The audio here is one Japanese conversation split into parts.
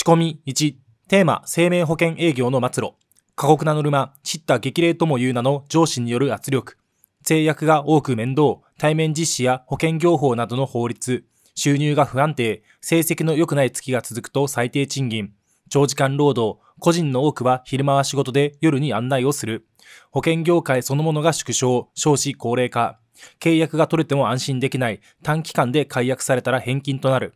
仕込み1、テーマ、生命保険営業の末路。過酷なノルマ、叱咤激励とも言う名の上司による圧力。制約が多く面倒、対面実施や保険業法などの法律。収入が不安定、成績の良くない月が続くと最低賃金。長時間労働、個人の多くは昼間は仕事で夜に案内をする。保険業界そのものが縮小、少子高齢化。契約が取れても安心できない。短期間で解約されたら返金となる。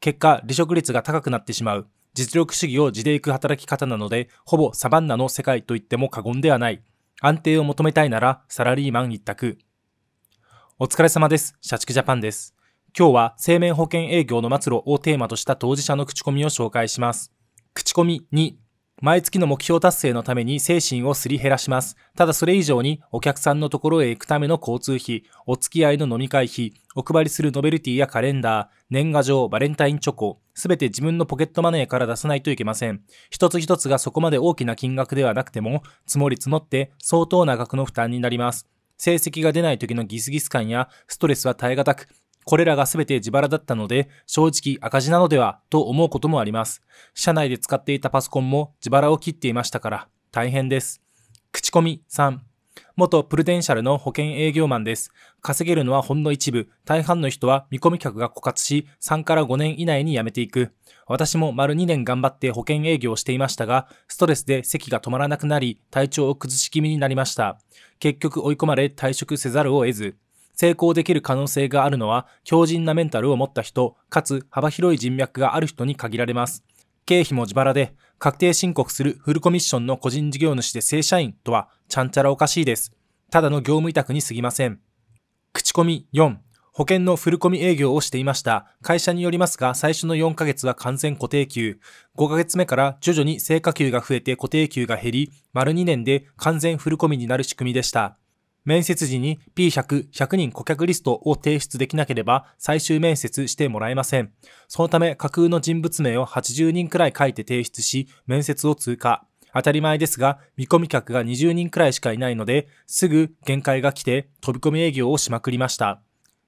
結果、離職率が高くなってしまう。実力主義を地でいく働き方なので、ほぼサバンナの世界と言っても過言ではない。安定を求めたいならサラリーマン一択。お疲れ様です。社畜ジャパンです。今日は生命保険営業の末路をテーマとした当事者の口コミを紹介します。口コミ2毎月の目標達成のために精神をすり減らします。ただそれ以上にお客さんのところへ行くための交通費、お付き合いの飲み会費、お配りするノベルティやカレンダー、年賀状、バレンタインチョコ、すべて自分のポケットマネーから出さないといけません。一つ一つがそこまで大きな金額ではなくても、積もり積もって相当な額の負担になります。成績が出ない時のギスギス感やストレスは耐え難く、これらが全て自腹だったので、正直赤字なのではと思うこともあります。社内で使っていたパソコンも自腹を切っていましたから、大変です。口コミ3。元プルデンシャルの保険営業マンです。稼げるのはほんの一部。大半の人は見込み客が枯渇し、3から5年以内に辞めていく。私も丸2年頑張って保険営業をしていましたが、ストレスで咳が止まらなくなり、体調を崩し気味になりました。結局追い込まれ退職せざるを得ず。成功できる可能性があるのは強靭なメンタルを持った人、かつ幅広い人脈がある人に限られます。経費も自腹で、確定申告するフルコミッションの個人事業主で正社員とは、ちゃんちゃらおかしいです。ただの業務委託に過ぎません。口コミ4、保険のフルコミ営業をしていました。会社によりますが、最初の4ヶ月は完全固定給。5ヶ月目から徐々に成果給が増えて固定給が減り、丸2年で完全フルコミになる仕組みでした。面接時に P100、100人顧客リストを提出できなければ最終面接してもらえません。そのため架空の人物名を80人くらい書いて提出し、面接を通過。当たり前ですが、見込み客が20人くらいしかいないので、すぐ限界が来て飛び込み営業をしまくりました。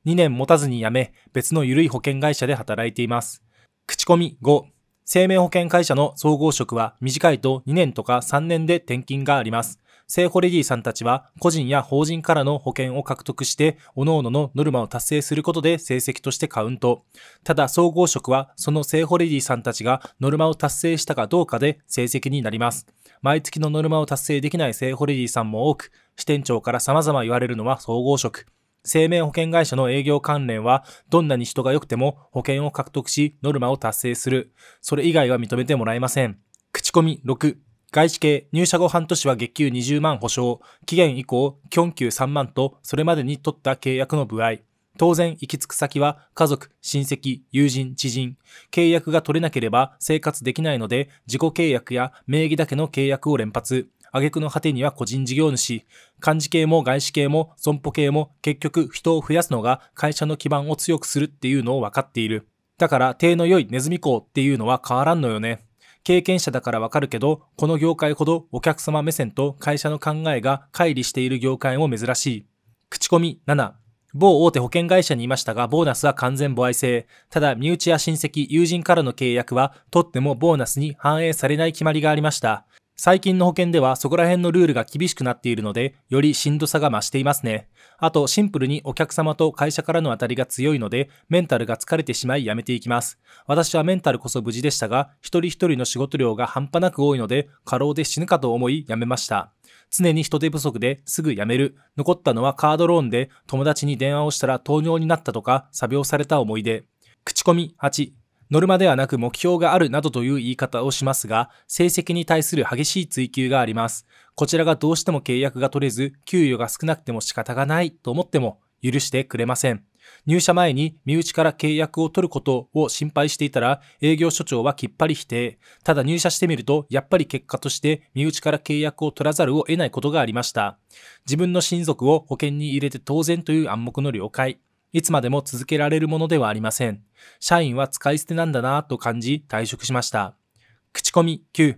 2年持たずに辞め、別の緩い保険会社で働いています。口コミ5、生命保険会社の総合職は短いと2年とか3年で転勤があります。性ホレディさんたちは個人や法人からの保険を獲得して、各々のノルマを達成することで成績としてカウント。ただ、総合職はその性ホレディさんたちがノルマを達成したかどうかで成績になります。毎月のノルマを達成できない性ホレディさんも多く、支店長から様々言われるのは総合職。生命保険会社の営業関連は、どんなに人が良くても保険を獲得し、ノルマを達成する。それ以外は認めてもらえません。口コミ6。外資系入社後半年は月給20万保証、期限以降、基本給3万と、それまでに取った契約の部合。当然、行き着く先は家族、親戚、友人、知人。契約が取れなければ生活できないので、自己契約や名義だけの契約を連発。挙句の果てには個人事業主。漢字系も外資系も損保系も結局人を増やすのが会社の基盤を強くするっていうのを分かっている。だから、手の良いネズミ講っていうのは変わらんのよね。経験者だからわかるけど、この業界ほどお客様目線と会社の考えが乖離している業界も珍しい。口コミ7。某大手保険会社にいましたが、ボーナスは完全母愛制。ただ、身内や親戚、友人からの契約は、とってもボーナスに反映されない決まりがありました。最近の保険ではそこら辺のルールが厳しくなっているので、よりしんどさが増していますね。あと、シンプルにお客様と会社からの当たりが強いので、メンタルが疲れてしまいやめていきます。私はメンタルこそ無事でしたが、一人一人の仕事量が半端なく多いので、過労で死ぬかと思いやめました。常に人手不足ですぐ辞める。残ったのはカードローンで友達に電話をしたら糖尿になったとか、作病された思い出。口コミ8、ノルマではなく目標があるなどという言い方をしますが、成績に対する激しい追求があります。こちらがどうしても契約が取れず、給与が少なくても仕方がないと思っても許してくれません。入社前に身内から契約を取ることを心配していたら営業所長はきっぱり否定。ただ入社してみるとやっぱり結果として身内から契約を取らざるを得ないことがありました。自分の親族を保険に入れて当然という暗黙の了解。いつまでも続けられるものではありません。社員は使い捨てなんだなぁと感じ退職しました。口コミ9。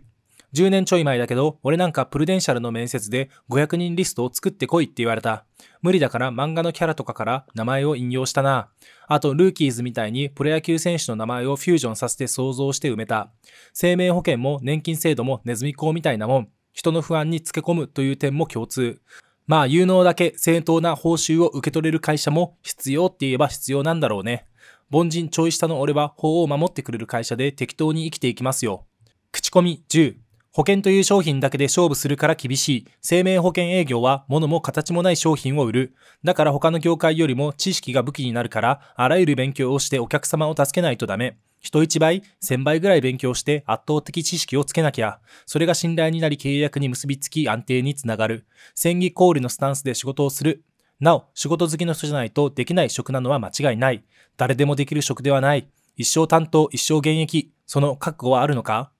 10年ちょい前だけど、俺なんかプルデンシャルの面接で500人リストを作ってこいって言われた。無理だから漫画のキャラとかから名前を引用したな。あと、ルーキーズみたいにプロ野球選手の名前をフュージョンさせて想像して埋めた。生命保険も年金制度もネズミ講みたいなもん。人の不安につけ込むという点も共通。まあ有能だけ正当な報酬を受け取れる会社も必要って言えば必要なんだろうね。凡人ちょい下の俺は法を守ってくれる会社で適当に生きていきますよ。口コミ10保険という商品だけで勝負するから厳しい。生命保険営業は物も形もない商品を売る。だから他の業界よりも知識が武器になるから、あらゆる勉強をしてお客様を助けないとダメ。人一倍、千倍ぐらい勉強して圧倒的知識をつけなきゃ。それが信頼になり契約に結びつき安定につながる。戦議コールのスタンスで仕事をする。なお、仕事好きの人じゃないとできない職なのは間違いない。誰でもできる職ではない。一生担当、一生現役。その覚悟はあるのか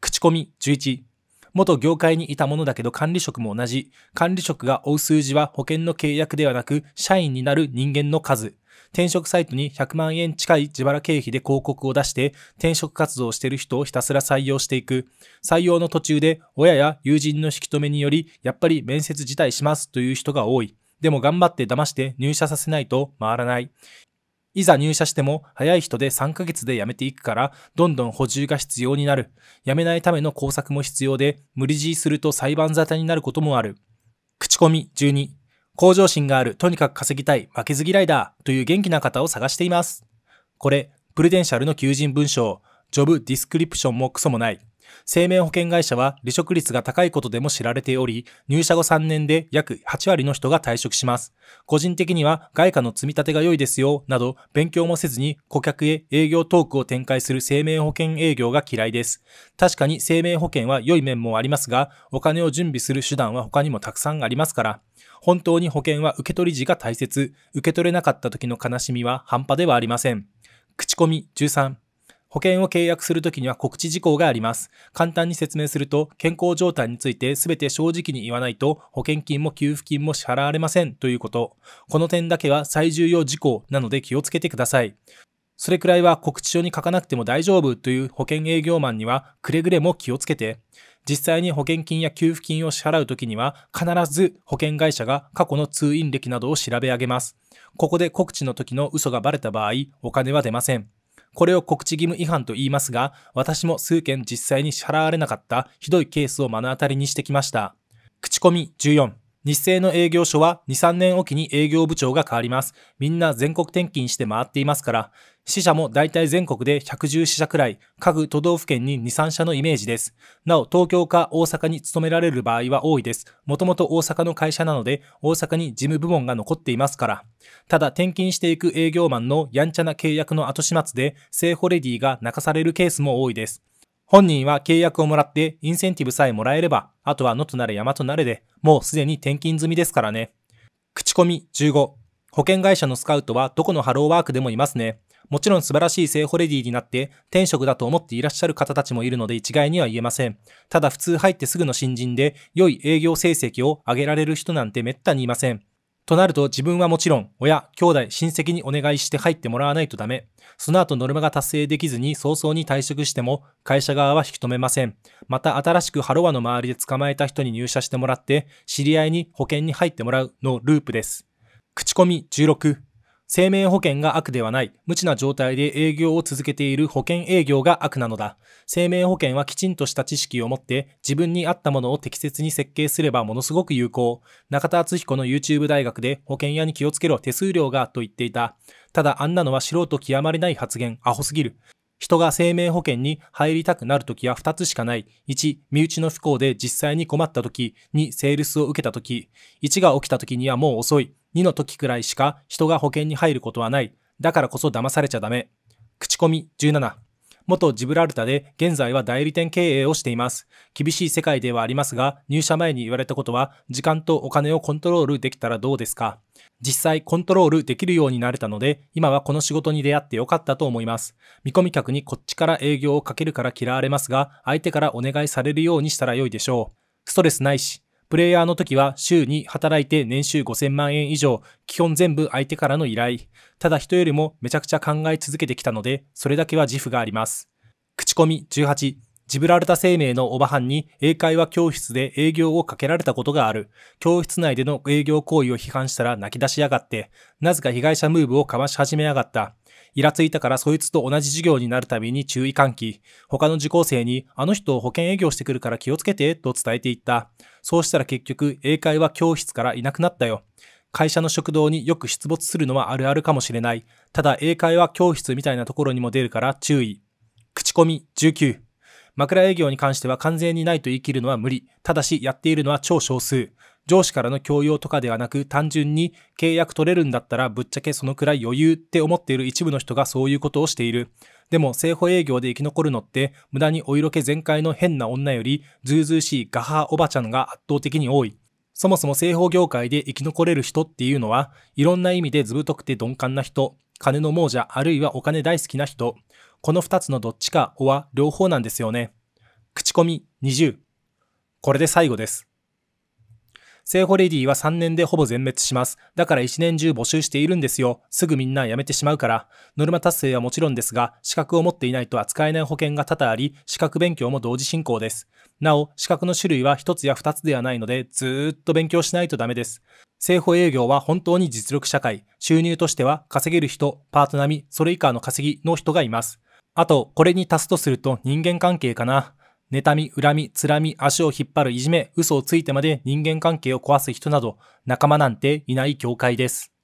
口コミ11。元業界にいたものだけど管理職も同じ。管理職が追う数字は保険の契約ではなく、社員になる人間の数。転職サイトに100万円近い自腹経費で広告を出して、転職活動をしている人をひたすら採用していく。採用の途中で、親や友人の引き止めにより、やっぱり面接辞退しますという人が多い。でも頑張って騙して入社させないと回らない。いざ入社しても早い人で3ヶ月で辞めていくから、どんどん補充が必要になる。辞めないための工作も必要で、無理強いすると裁判沙汰になることもある。口コミ12。向上心がある、とにかく稼ぎたい、負けず嫌いだ、という元気な方を探しています。これ、プルデンシャルの求人文章、ジョブディスクリプションもクソもない。生命保険会社は離職率が高いことでも知られており、入社後3年で約8割の人が退職します。個人的には外貨の積み立てが良いですよ、など勉強もせずに顧客へ営業トークを展開する生命保険営業が嫌いです。確かに生命保険は良い面もありますが、お金を準備する手段は他にもたくさんありますから、本当に保険は受け取り時が大切、受け取れなかった時の悲しみは半端ではありません。口コミ13保険を契約するときには告知事項があります。簡単に説明すると、健康状態について全て正直に言わないと、保険金も給付金も支払われませんということ。この点だけは最重要事項なので気をつけてください。それくらいは告知書に書かなくても大丈夫という保険営業マンにはくれぐれも気をつけて、実際に保険金や給付金を支払うときには必ず保険会社が過去の通院歴などを調べ上げます。ここで告知の時の嘘がバレた場合、お金は出ません。これを告知義務違反と言いますが、私も数件実際に支払われなかったひどいケースを目の当たりにしてきました。口コミ14日清の営業所は2、3年おきに営業部長が変わります。みんな全国転勤して回っていますから、死者も大体全国で110死社くらい、各都道府県に2、3社のイメージです。なお、東京か大阪に勤められる場合は多いです。もともと大阪の会社なので、大阪に事務部門が残っていますから。ただ、転勤していく営業マンのやんちゃな契約の後始末で、セーホレディが泣かされるケースも多いです。本人は契約をもらってインセンティブさえもらえれば、あとは野となれ山となれで、もうすでに転勤済みですからね。口コミ15。保険会社のスカウトはどこのハローワークでもいますね。もちろん素晴らしいセーホレディになって転職だと思っていらっしゃる方たちもいるので一概には言えません。ただ普通入ってすぐの新人で良い営業成績を上げられる人なんてめったにいません。となると自分はもちろん親、兄弟、親戚にお願いして入ってもらわないとダメ。その後ノルマが達成できずに早々に退職しても会社側は引き止めません。また新しくハロワの周りで捕まえた人に入社してもらって知り合いに保険に入ってもらうのループです。口コミ16生命保険が悪ではない。無知な状態で営業を続けている保険営業が悪なのだ。生命保険はきちんとした知識を持って自分に合ったものを適切に設計すればものすごく有効。中田敦彦の YouTube 大学で保険屋に気をつけろ手数料がと言っていた。ただあんなのは素人極まりない発言、アホすぎる。人が生命保険に入りたくなるときは2つしかない。1、身内の不幸で実際に困ったとき。2、セールスを受けたとき。1が起きたときにはもう遅い。2の時くらいしか人が保険に入ることはない。だからこそ騙されちゃダメ。口コミ17。元ジブラルタで現在は代理店経営をしています。厳しい世界ではありますが、入社前に言われたことは、時間とお金をコントロールできたらどうですか実際コントロールできるようになれたので、今はこの仕事に出会ってよかったと思います。見込み客にこっちから営業をかけるから嫌われますが、相手からお願いされるようにしたら良いでしょう。ストレスないし、プレイヤーの時は週に働いて年収5000万円以上、基本全部相手からの依頼。ただ人よりもめちゃくちゃ考え続けてきたので、それだけは自負があります。口コミ18、ジブラルタ生命のオバハンに英会話教室で営業をかけられたことがある。教室内での営業行為を批判したら泣き出しやがって、なぜか被害者ムーブをかまし始めやがった。イラついたからそいつと同じ授業になるたびに注意喚起。他の受講生に、あの人を保険営業してくるから気をつけて、と伝えていった。そうしたら結局、英会話教室からいなくなったよ。会社の食堂によく出没するのはあるあるかもしれない。ただ、英会話教室みたいなところにも出るから注意。口コミ19。枕営業に関しては完全にないと言い切るのは無理。ただし、やっているのは超少数。上司からの強要とかではなく、単純に契約取れるんだったらぶっちゃけそのくらい余裕って思っている一部の人がそういうことをしている。でも、製保営業で生き残るのって、無駄にお色気全開の変な女より、ズうずうしいガハおばちゃんが圧倒的に多い。そもそも製法業界で生き残れる人っていうのは、いろんな意味で図太くて鈍感な人、金の亡者あるいはお金大好きな人、この2つのどっちかおは両方なんですよね。口コミ20。これで最後です。セーフォレディは3年でほぼ全滅します。だから1年中募集しているんですよ。すぐみんな辞めてしまうから。ノルマ達成はもちろんですが、資格を持っていないと扱えない保険が多々あり、資格勉強も同時進行です。なお、資格の種類は1つや2つではないので、ずっと勉強しないとダメです。政保営業は本当に実力社会。収入としては、稼げる人、パート並み、それ以下の稼ぎの人がいます。あと、これに足すとすると人間関係かな。妬み、恨み、つらみ、足を引っ張るいじめ、嘘をついてまで人間関係を壊す人など、仲間なんていない業界です。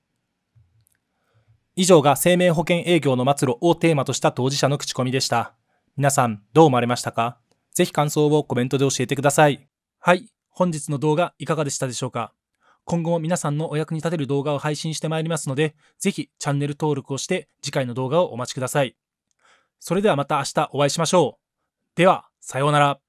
以上が生命保険営業の末路をテーマとした当事者の口コミでした。皆さん、どう思われましたかぜひ感想をコメントで教えてください。はい、本日の動画いかがでしたでしょうか今後も皆さんのお役に立てる動画を配信してまいりますので、ぜひチャンネル登録をして次回の動画をお待ちください。それではまた明日お会いしましょう。では、さようなら。